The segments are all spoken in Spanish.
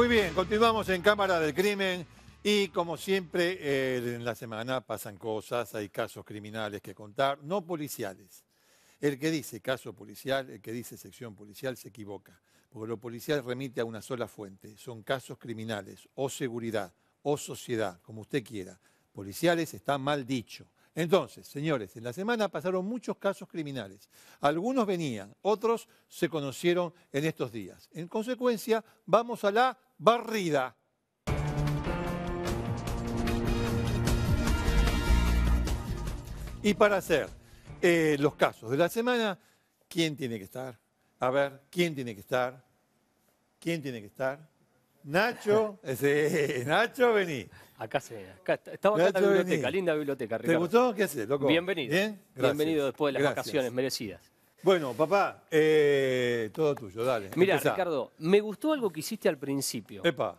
Muy bien, continuamos en Cámara del Crimen y como siempre eh, en la semana pasan cosas, hay casos criminales que contar, no policiales. El que dice caso policial, el que dice sección policial se equivoca, porque lo policial remite a una sola fuente, son casos criminales o seguridad o sociedad, como usted quiera. Policiales está mal dicho. Entonces, señores, en la semana pasaron muchos casos criminales. Algunos venían, otros se conocieron en estos días. En consecuencia, vamos a la barrida. Y para hacer eh, los casos de la semana, ¿quién tiene que estar? A ver, ¿quién tiene que estar? ¿Quién tiene que estar? Nacho, ese Nacho, vení. Acá se acá, acá en la biblioteca, linda biblioteca, ¿Te gustó? ¿Qué haces, loco? Bienvenido. Bienvenido después de las vacaciones merecidas. Bueno, papá, eh, todo tuyo, dale. Mira, Ricardo, me gustó algo que hiciste al principio. Epa.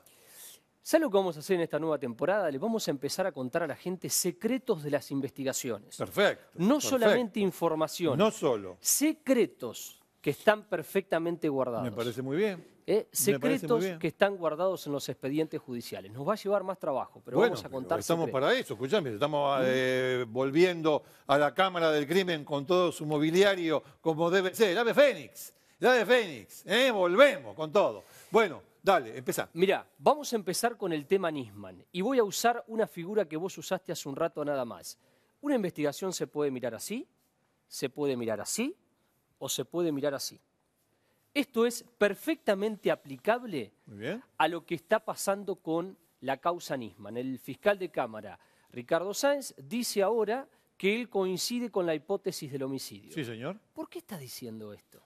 ¿Sabes lo que vamos a hacer en esta nueva temporada? Le vamos a empezar a contar a la gente secretos de las investigaciones. Perfecto. No solamente información. No solo. Secretos que están perfectamente guardados. Me parece muy bien. ¿eh? secretos que están guardados en los expedientes judiciales. Nos va a llevar más trabajo, pero vamos a contar. Estamos para eso, escuchame, estamos eh, volviendo a la Cámara del Crimen con todo su mobiliario como debe ser. de Fénix! de Fénix! Eh, volvemos con todo. Bueno, dale, empezá. Mirá, vamos a empezar con el tema Nisman y voy a usar una figura que vos usaste hace un rato nada más. Una investigación se puede mirar así, se puede mirar así o se puede mirar así. Esto es perfectamente aplicable a lo que está pasando con la causa Nisman. El fiscal de Cámara, Ricardo Sáenz, dice ahora que él coincide con la hipótesis del homicidio. Sí, señor. ¿Por qué está diciendo esto?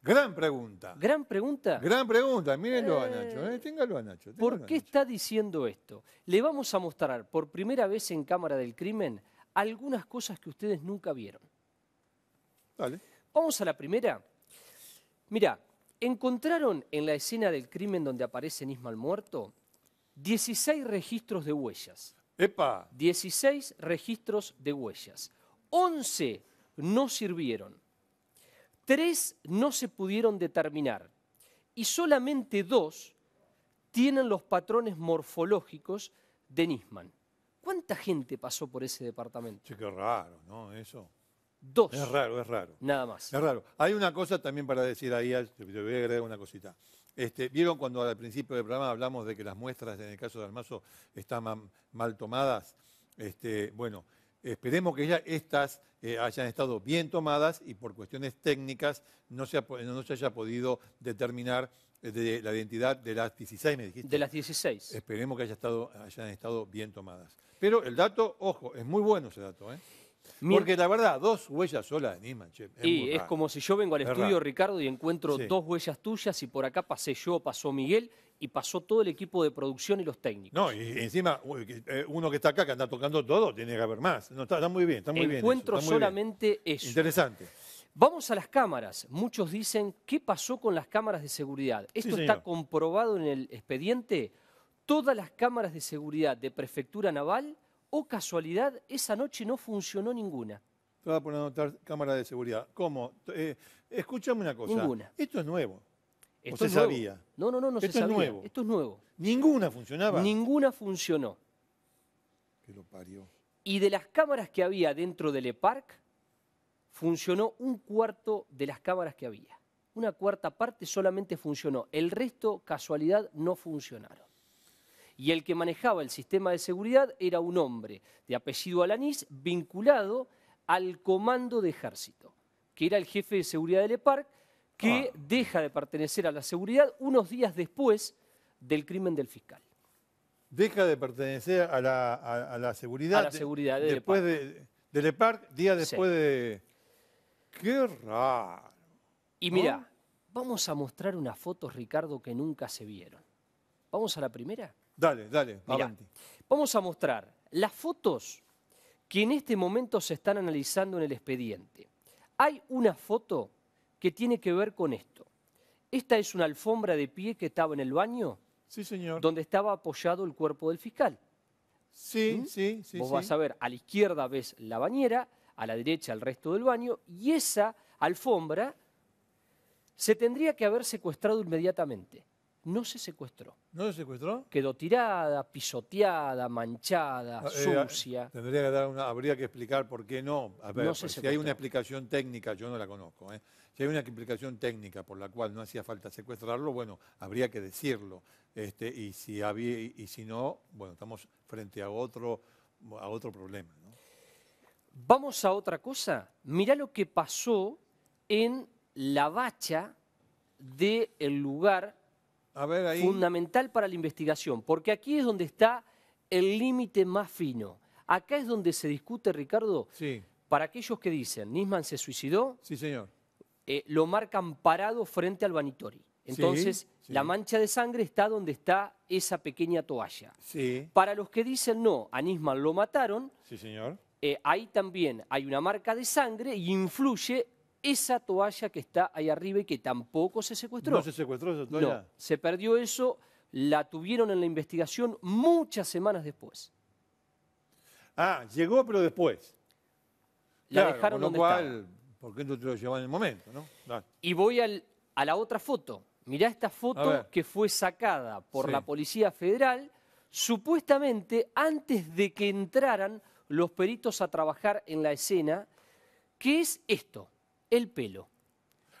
Gran pregunta. ¿Gran pregunta? Gran pregunta, mírenlo eh, eh, a Nacho, a Nacho. ¿Por qué está diciendo esto? Le vamos a mostrar por primera vez en Cámara del Crimen algunas cosas que ustedes nunca vieron. Dale. Vamos a la primera Mira, encontraron en la escena del crimen donde aparece Nisman muerto 16 registros de huellas. ¡Epa! 16 registros de huellas. 11 no sirvieron. 3 no se pudieron determinar. Y solamente 2 tienen los patrones morfológicos de Nisman. ¿Cuánta gente pasó por ese departamento? Sí, qué raro, ¿no? Eso. Dos. Es raro, es raro. Nada más. Es raro. Hay una cosa también para decir ahí, te voy a agregar una cosita. Este, Vieron cuando al principio del programa hablamos de que las muestras en el caso de Almazo estaban mal tomadas. Este, bueno, esperemos que ya estas eh, hayan estado bien tomadas y por cuestiones técnicas no se, no se haya podido determinar eh, la identidad de las 16, me dijiste. De las 16. Esperemos que haya estado, hayan estado bien tomadas. Pero el dato, ojo, es muy bueno ese dato. ¿eh? Porque la verdad, dos huellas solas en che. Es y es como si yo vengo al estudio, Ricardo, y encuentro dos huellas tuyas y por acá pasé yo, pasó Miguel y pasó todo el equipo de producción y los técnicos. No, y encima eh, uno que está acá, que anda tocando todo, tiene que haber más. No, está, muy bien, está muy encuentro bien. Encuentro solamente eso. Interesante. Vamos a las cámaras. Muchos dicen, ¿qué pasó con las cámaras de seguridad? Esto está comprobado en el expediente. Todas las cámaras de seguridad de Prefectura Naval o casualidad, esa noche no funcionó ninguna. Te voy a poner cámara de seguridad. ¿Cómo? Eh, escúchame una cosa. Ninguna. Esto es nuevo. Esto se sabía? No, no, no, no Esto se es Nuevo. Esto es nuevo. ¿Ninguna funcionaba? Ninguna funcionó. Que lo parió. Y de las cámaras que había dentro del EPARC, funcionó un cuarto de las cámaras que había. Una cuarta parte solamente funcionó. El resto, casualidad, no funcionaron y el que manejaba el sistema de seguridad era un hombre de apellido Alanis vinculado al comando de ejército, que era el jefe de seguridad del EPARC, que ah. deja de pertenecer a la seguridad unos días después del crimen del fiscal. Deja de pertenecer a la, seguridad. A la seguridad e de, del de, días después de... ¡Qué raro! Y mira, vamos a mostrar unas fotos, Ricardo, que nunca se vieron. ¿Vamos a la primera? Dale, dale, adelante. Vamos a mostrar las fotos que en este momento se están analizando en el expediente. Hay una foto que tiene que ver con esto. Esta es una alfombra de pie que estaba en el baño. Sí, señor. Donde estaba apoyado el cuerpo del fiscal. Sí, ¿Mm? sí, sí. Vos vas a ver, a la izquierda ves la bañera, a la derecha el resto del baño, y esa alfombra se tendría que haber secuestrado inmediatamente no se secuestró. ¿No se secuestró? Quedó tirada, pisoteada, manchada, ah, eh, sucia. Tendría que dar una, habría que explicar por qué no. A ver, pues, si hay una explicación técnica, yo no la conozco. ¿eh? Si hay una explicación técnica por la cual no hacía falta secuestrarlo, bueno, habría que decirlo. Este, y, si había, y si no, bueno, estamos frente a otro, a otro problema. Vamos a otra cosa. Mira lo que pasó en la bacha del lugar fundamental para la investigación, porque aquí es donde está el límite más fino. Acá es donde se discute, Ricardo, sí. para aquellos que dicen, Nisman se suicidó, sí, señor. Eh, lo marcan parado frente al Banitori. Entonces, la mancha de sangre está donde está esa pequeña toalla. Para los que dicen no, a Nisman lo mataron. Sí, señor. Eh, ahí también hay una marca de sangre y influye esa toalla que está ahí arriba y que tampoco se secuestró. ¿No se secuestró esa toalla? No, se perdió eso, la tuvieron en la investigación muchas semanas después. Ah, llegó pero después. La dejaron con lo cual, porque ¿por no te lo llevan en el momento? ¿no? Y voy a la otra foto. Mirá esta foto que fue sacada por la Policía Federal supuestamente antes de que entraran los peritos a trabajar en la escena, ¿Qué es esto el pelo.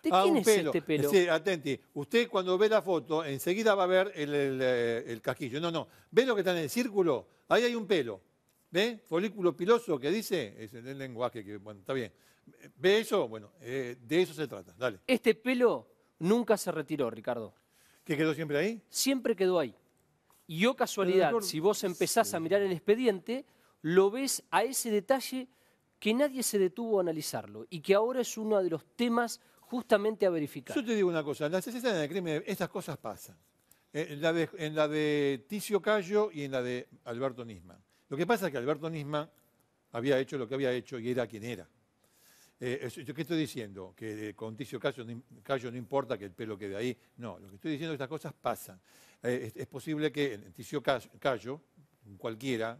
¿De ah, quién es este pelo? Sí, atenti. Usted cuando ve la foto, enseguida va a ver eh, el, casquillo. No, no. ¿Ve lo que está en el círculo? Ahí hay un pelo. ¿Ve? Folículo piloso que dice. Es el lenguaje que, bueno, está bien. ¿Ve eso? Bueno, eh, de eso se trata. Dale. Este pelo nunca se retiró, Ricardo. ¿Que quedó siempre ahí? Siempre quedó ahí. Y yo oh casualidad, si vos empezás a mirar el expediente, lo ves a ese detalle que nadie se detuvo a analizarlo y que ahora es uno de los temas justamente a verificar. Yo te digo una cosa, en la escenas de crimen, estas cosas pasan. Eh, en la, de, Ticio Cayo y en la de Alberto Nisman. Lo que pasa es que Alberto Nisman había hecho lo que había hecho y era quien era. Eh, ¿Qué estoy diciendo? Que eh, con Ticio Cayo, no importa que el pelo quede ahí. No, lo que estoy diciendo es que estas cosas pasan. es, posible que en Ticio Cayo, cualquiera,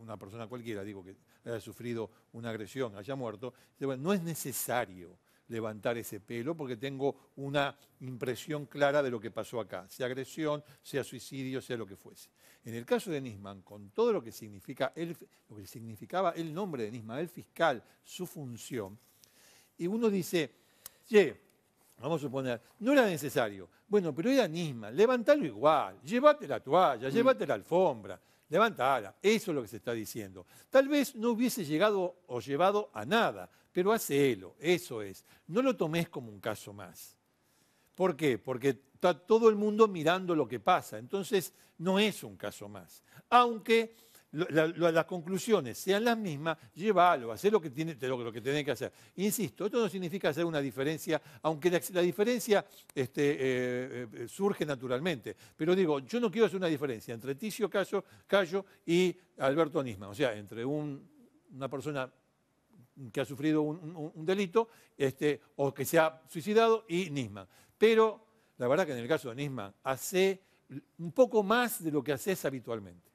una persona cualquiera, digo que haya sufrido una agresión, haya muerto, no es necesario levantar ese pelo porque tengo una impresión clara de lo que pasó acá, sea agresión, sea suicidio, sea lo que fuese. En el caso de Nisman, con todo lo que, significa significaba el nombre de Nisman, el fiscal, su función, y uno dice, vamos a suponer, no era necesario, bueno, pero era Nisman, levantalo igual, llévate la toalla, mm. llévate la alfombra, ala, Eso es lo que se está diciendo. Tal vez no hubiese llegado o llevado a nada, pero hacelo. Eso es. No lo tomes como un caso más. ¿Por qué? Porque está todo el mundo mirando lo que pasa. Entonces, no es un caso más. Aunque las conclusiones sean las mismas, llévalo, hacer lo que, tiene, lo, que tenés que hacer. Insisto, esto no significa hacer una diferencia, aunque la, diferencia este, eh, eh, surge naturalmente. Pero digo, yo no quiero hacer una diferencia entre Ticio Cayo, y Alberto Nisman o sea, entre una persona que ha sufrido un, delito este, o que se ha suicidado y Nisman. Pero la verdad que en el caso de Nisman, hace un poco más de lo que haces habitualmente.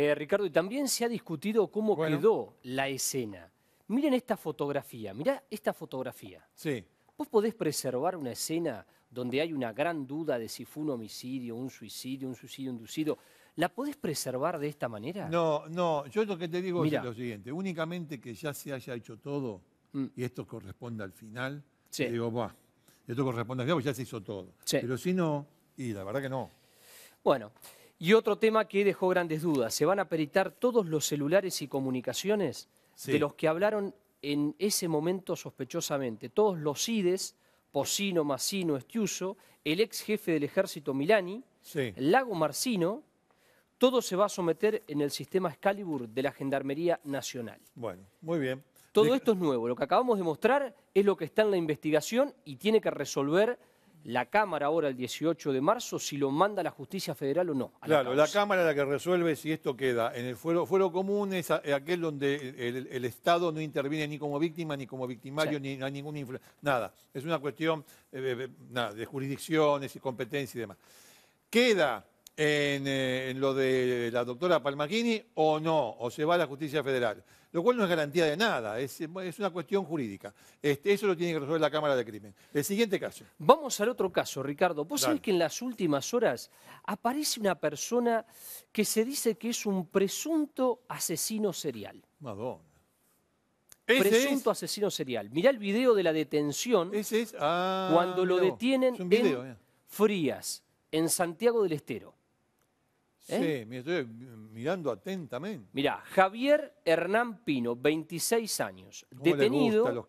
Eh, Ricardo, y también se ha discutido cómo quedó la escena. Miren esta fotografía, mirá esta fotografía. Sí. Vos podés preservar una escena donde hay una gran duda de si fue un homicidio, un suicidio, un suicidio inducido. ¿La podés preservar de esta manera? No, no, yo lo que te digo es lo siguiente, únicamente que ya se haya hecho todo mm. y esto corresponde al final, sí. digo, va, esto corresponde al final, porque ya se hizo todo. Sí. Pero si no, y la verdad que no. Bueno. Y otro tema que dejó grandes dudas, ¿se van a peritar todos los celulares y comunicaciones de los que hablaron en ese momento sospechosamente? Todos los IDES, Pocino, Massino, Estiuso, el ex jefe del ejército Milani, Lago Marcino, todo se va a someter en el sistema Excalibur de la Gendarmería Nacional. Bueno, muy bien. Todo esto es nuevo. Lo que acabamos de mostrar es lo que está en la investigación y tiene que resolver la Cámara ahora el 18 de marzo si lo manda la justicia federal o no. claro, la, Cámara la que resuelve si esto queda en el fuero, común es aquel donde el, Estado no interviene ni como víctima, ni como victimario, ni a ninguna influencia, nada. Es una cuestión eh, eh, eh, de jurisdicciones y competencia y demás. ¿Queda en, lo de la doctora Palmaquini o no? ¿O se va a la justicia federal? lo cual no es garantía de nada, es, una cuestión jurídica. Este, eso lo tiene que resolver la Cámara de Crimen. El siguiente caso. Vamos al otro caso, Ricardo. Vos sabés que en las últimas horas aparece una persona que se dice que es un presunto asesino serial. Madonna. Presunto asesino serial. Mirá el video de la detención ¿Ese es? Ah, cuando lo detienen en eh. Frías, en Santiago del Estero. ¿Eh? Sí, me estoy mm, mirando atentamente. Mira, Javier Hernán Pino, 26 años, detenido.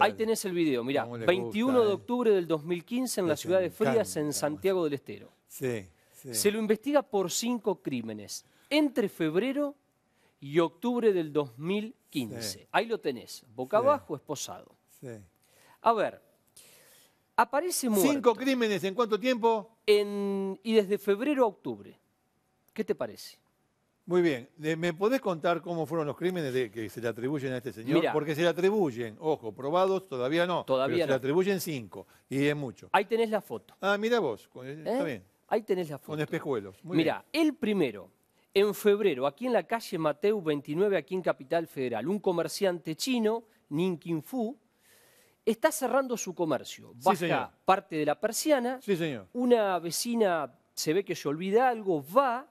Ahí tenés el video, Mira, 21 de eh? octubre del 2015 en la ciudad de Frías, en Santiago del Estero. Sí, Se lo investiga por cinco crímenes entre febrero y octubre del 2015. Ahí lo tenés, boca abajo, esposado. A ver, Aparece muerto. ¿Cinco crímenes en cuánto tiempo? En, y desde febrero a octubre. ¿Qué te parece? Muy bien. ¿Me podés contar cómo fueron los crímenes que se le atribuyen a este señor? Porque se le atribuyen, ojo, probados todavía no. Todavía Se le atribuyen cinco, y es mucho. Ahí tenés la foto. Ah, mira vos. ¿Eh? Está bien. Ahí tenés la foto. Con espejuelos. Mira, el primero, en febrero, aquí en la calle Mateu 29, aquí en Capital Federal, un comerciante chino, Ning Fu, está cerrando su comercio. Baja parte de la persiana. Una vecina se ve que se olvida algo, va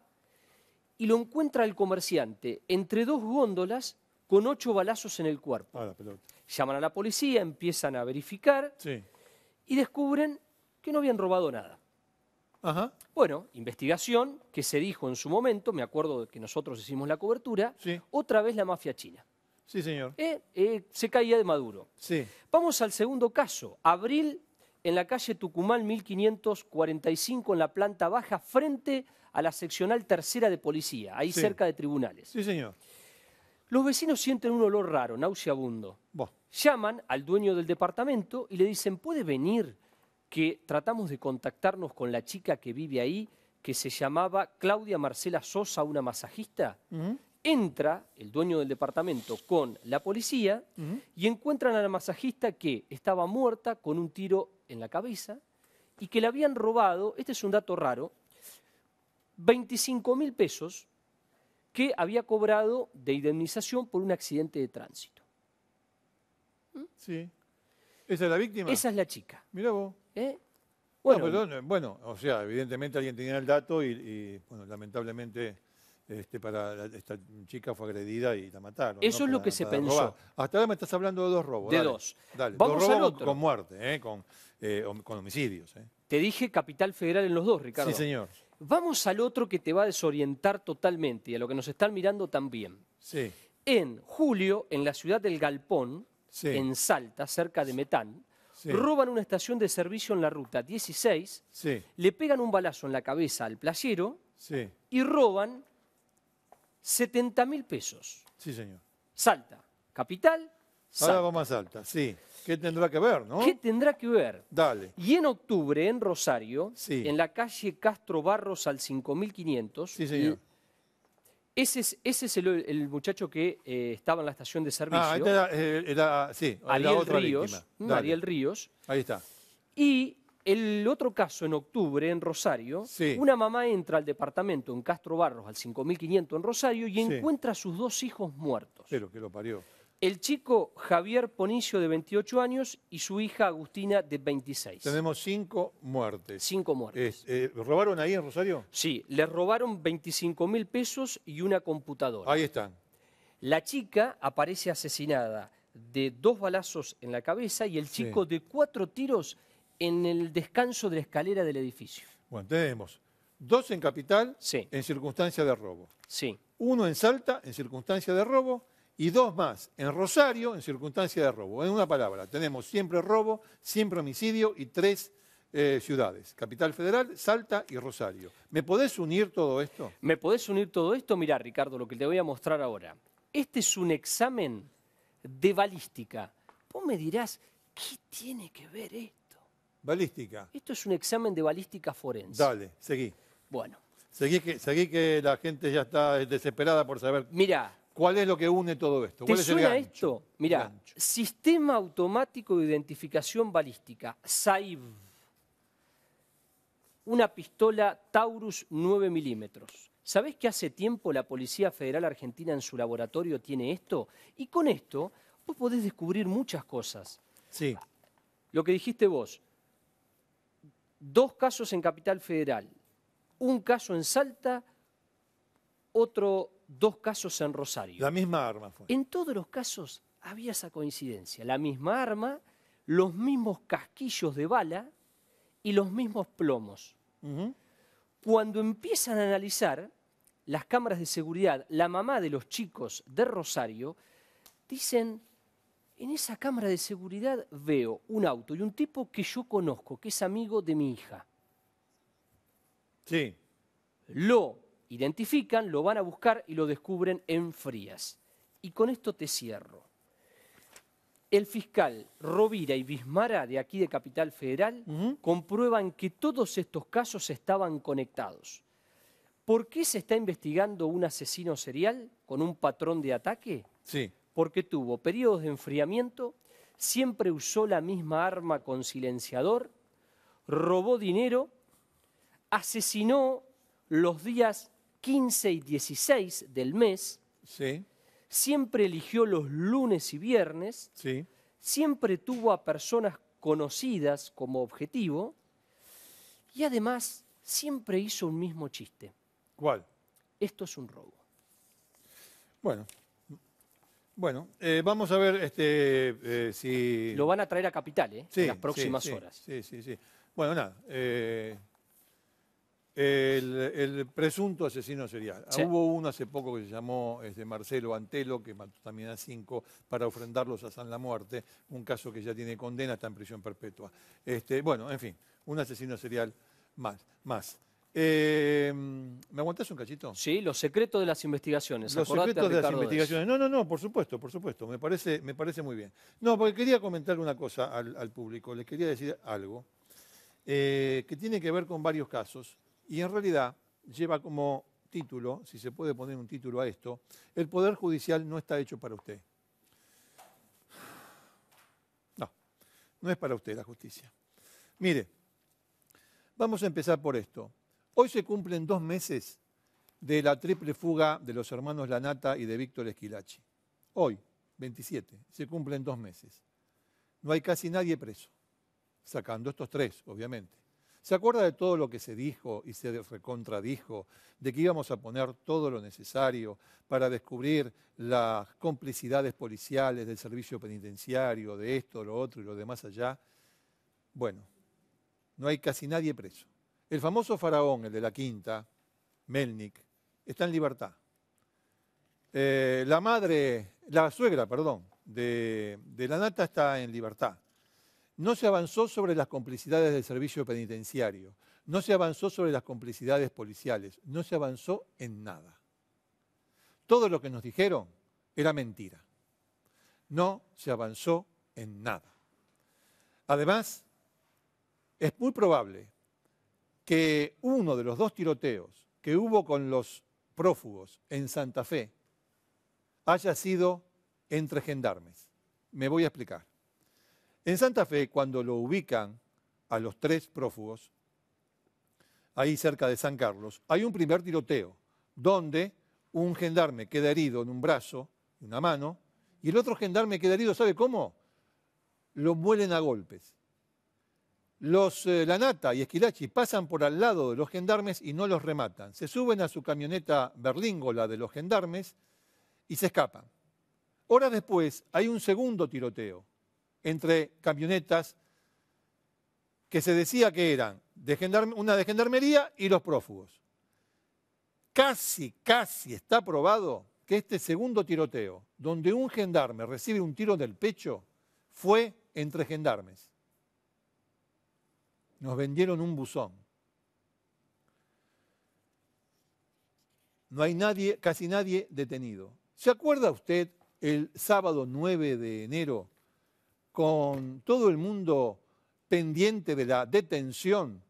y lo encuentra el comerciante entre dos góndolas con ocho balazos en el cuerpo. Ah, Llaman a la policía, empiezan a verificar y descubren que no habían robado nada. Bueno, investigación que se dijo en su momento, me acuerdo de que nosotros hicimos la cobertura, otra vez la mafia china. Sí, señor. Eh, eh, se caía de Maduro. Sí. Vamos al segundo caso. Abril, en la calle Tucumán 1545, en la planta baja, frente a la seccional tercera de policía, ahí cerca de tribunales. Sí, señor. Los vecinos sienten un olor raro, nauseabundo. Llaman al dueño del departamento y le dicen, ¿puede venir? Que tratamos de contactarnos con la chica que vive ahí, que se llamaba Claudia Marcela Sosa, una masajista. Entra el dueño del departamento con la policía y encuentran a la masajista que estaba muerta con un tiro en la cabeza y que le habían robado, este es un dato raro, 25 mil pesos que había cobrado de indemnización por un accidente de tránsito. Sí. ¿Esa es la víctima? Esa es la chica. Mira vos. ¿Eh? Bueno, bueno, o sea, evidentemente alguien tenía el dato y, y bueno, lamentablemente este, para esta chica fue agredida y la mataron. Eso es lo que se pensó. Hasta ahora me estás hablando de dos robos. De dos. Vamos dos robos con muerte, ¿eh? Eh, Con, homicidios. ¿eh? Te dije Capital Federal en los dos, Ricardo. Sí, señor. Vamos al otro que te va a desorientar totalmente y a lo que nos están mirando también. Sí. En julio, en la ciudad del Galpón, en Salta, cerca de Metán, roban una estación de servicio en la ruta 16, le pegan un balazo en la cabeza al playero y roban 70 mil pesos. Sí, señor. Salta, capital. Salta. Ahora vamos a sí. ¿Qué tendrá que ver, no? ¿Qué tendrá que ver? Dale. Y en octubre, en Rosario, en la calle Castro Barros al 5500. Sí, señor. Ese es, ese es el, muchacho que eh, estaba en la estación de servicio. Ah, este era, eh, era, sí, Ariel Ríos. Ariel Ríos. Ahí está. Y el otro caso, en octubre, en Rosario, una mamá entra al departamento en Castro Barros, al 5500 en Rosario, y encuentra a sus dos hijos muertos. Pero que lo parió. El chico Javier Ponicio, de 28 años, y su hija Agustina, de 26. Tenemos cinco muertes. Cinco muertes. Eh, ¿Robaron ahí en Rosario? Sí, les robaron 25 mil pesos y una computadora. Ahí están. La chica aparece asesinada de dos balazos en la cabeza y el chico de cuatro tiros en el descanso de la escalera del edificio. Bueno, tenemos dos en capital en circunstancia de robo. Sí. Uno en Salta en circunstancia de robo y dos más en Rosario en circunstancia de robo. En una palabra, tenemos siempre robo, siempre homicidio y tres eh, ciudades, Capital Federal, Salta y Rosario. ¿Me podés unir todo esto? ¿Me podés unir todo esto? Mirá, Ricardo, lo que te voy a mostrar ahora. Este es un examen de balística. Vos me dirás, ¿qué tiene que ver esto? Balística. Esto es un examen de balística forense. Dale, seguí. Bueno. Seguí que, que la gente ya está eh, desesperada por saber Mira, cuál es lo que une todo esto. ¿Te esto? Mira, Sistema Automático de Identificación Balística, SAIB. Una pistola Taurus 9 milímetros. ¿Sabés que hace tiempo la Policía Federal Argentina en su laboratorio tiene esto? Y con esto vos podés descubrir muchas cosas. Sí. Lo que dijiste vos, dos casos en Capital Federal, un caso en Salta, otro dos casos en Rosario. La misma arma fue. En todos los casos había esa coincidencia, la misma arma, los mismos casquillos de bala y los mismos plomos. Cuando empiezan a analizar las cámaras de seguridad, la mamá de los chicos de Rosario, dicen, en esa cámara de seguridad veo un auto y un tipo que yo conozco, que es amigo de mi hija. Sí. Lo identifican, lo van a buscar y lo descubren en Frías. Y con esto te cierro. El fiscal Rovira y Bismara de aquí de Capital Federal comprueban que todos estos casos estaban conectados. ¿Por qué se está investigando un asesino serial con un patrón de ataque? Sí porque tuvo periodos de enfriamiento, siempre usó la misma arma con silenciador, robó dinero, asesinó los días 15 y 16 del mes, siempre eligió los lunes y viernes, siempre tuvo a personas conocidas como objetivo y además siempre hizo un mismo chiste. ¿Cuál? Esto es un robo. Bueno, bueno, eh, vamos a ver este, eh, si... Lo van a traer a Capital, eh, en las próximas horas. Sí, sí, sí. Bueno, nada. el, presunto asesino serial. Ah, hubo uno hace poco que se llamó este, Marcelo Antelo, que mató también a cinco para ofrendarlos a San la Muerte, un caso que ya tiene condena, está en prisión perpetua. Este, bueno, en fin, un asesino serial más. más. Eh, ¿Me aguantas un cachito? Sí, los secretos de las investigaciones. Los secretos de las investigaciones. No, no, no, por supuesto, por supuesto. Me parece, me parece muy bien. No, porque quería comentar una cosa al, público. Les quería decir algo eh, que tiene que ver con varios casos y en realidad lleva como título, si se puede poner un título a esto, el Poder Judicial no está hecho para usted. No, no es para usted la justicia. Mire, vamos a empezar por esto. Hoy se cumplen dos meses de la triple fuga de los hermanos Lanata y de Víctor Esquilachi. Hoy, 27, se cumplen dos meses. No hay casi nadie preso, sacando estos tres, obviamente. ¿Se acuerda de todo lo que se dijo y se recontradijo? De que íbamos a poner todo lo necesario para descubrir las complicidades policiales del servicio penitenciario, de esto, lo otro y lo demás allá. Bueno, no hay casi nadie preso. El famoso faraón, el de la quinta, Melnik, está en libertad. Eh, la madre, la suegra, perdón, de, de la nata está en libertad. No se avanzó sobre las complicidades del servicio penitenciario, no se avanzó sobre las complicidades policiales, no se avanzó en nada. Todo lo que nos dijeron era mentira. No se avanzó en nada. Además, es muy probable que uno de los dos tiroteos que hubo con los prófugos en Santa Fe haya sido entre gendarmes. Me voy a explicar. En Santa Fe, cuando lo ubican a los tres prófugos, ahí cerca de San Carlos, hay un primer tiroteo donde un gendarme queda herido en un brazo, en una mano, y el otro gendarme queda herido, ¿sabe cómo? Lo muelen a golpes. Los eh, Nata Lanata y Esquilachi pasan por al lado de los gendarmes y no los rematan. Se suben a su camioneta berlingola de los gendarmes y se escapan. Horas después hay un segundo tiroteo entre camionetas que se decía que eran de una de gendarmería y los prófugos. Casi, casi está probado que este segundo tiroteo, donde un gendarme recibe un tiro en pecho, fue entre gendarmes. Nos vendieron un buzón. No hay nadie, casi nadie detenido. ¿Se acuerda usted el sábado 9 de enero con todo el mundo pendiente de la detención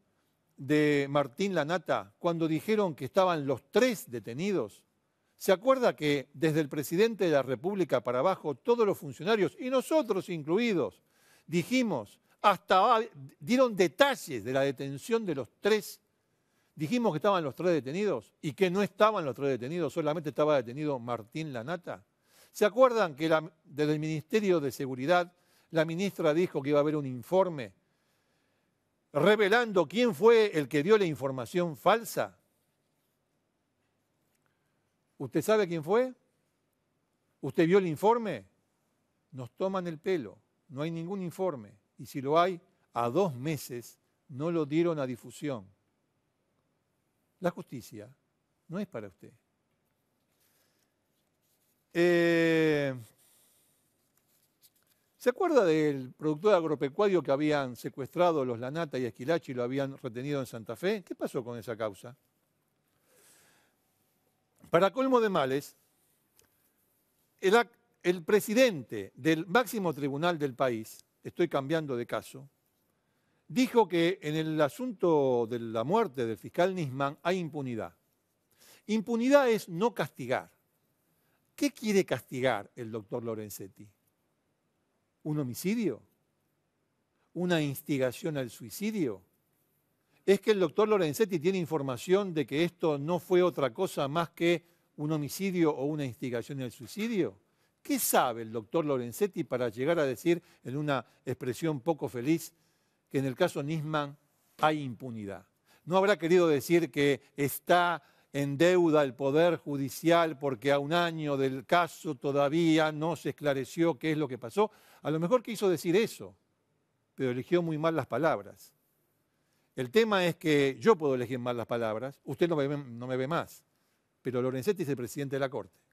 de Martín Lanata cuando dijeron que estaban los tres detenidos? ¿Se acuerda que desde el presidente de la República para abajo, todos los funcionarios, y nosotros incluidos, dijimos hasta dieron detalles de la detención de los tres. Dijimos que estaban los tres detenidos y que no estaban los tres detenidos, solamente estaba detenido Martín Lanata. ¿Se acuerdan que desde el Ministerio de Seguridad la ministra dijo que iba a haber un informe revelando quién fue el que dio la información falsa? ¿Usted sabe quién fue? ¿Usted vio el informe? Nos toman el pelo, no hay ningún informe y si lo hay, a dos meses no lo dieron a difusión. La justicia no es para usted. Eh, ¿Se acuerda del productor agropecuario que habían secuestrado los Lanata y Esquilachi y lo habían retenido en Santa Fe? ¿Qué pasó con esa causa? Para colmo de males, el presidente del máximo tribunal del país estoy cambiando de caso, dijo que en el asunto de la muerte del fiscal Nisman hay impunidad. Impunidad es no castigar. ¿Qué quiere castigar el doctor Lorenzetti? ¿Un homicidio? ¿Una instigación al suicidio? Es que el doctor Lorenzetti tiene información de que esto no fue otra cosa más que un homicidio o una instigación al suicidio. ¿Qué sabe el doctor Lorenzetti para llegar a decir, en una expresión poco feliz, que en el caso Nisman hay impunidad? ¿No habrá querido decir que está en deuda el Poder Judicial porque a un año del caso todavía no se esclareció qué es lo que pasó? A lo mejor quiso decir eso, pero eligió muy mal las palabras. El tema es que yo puedo elegir mal las palabras, usted no me, no me ve más, pero Lorenzetti es el presidente de la Corte.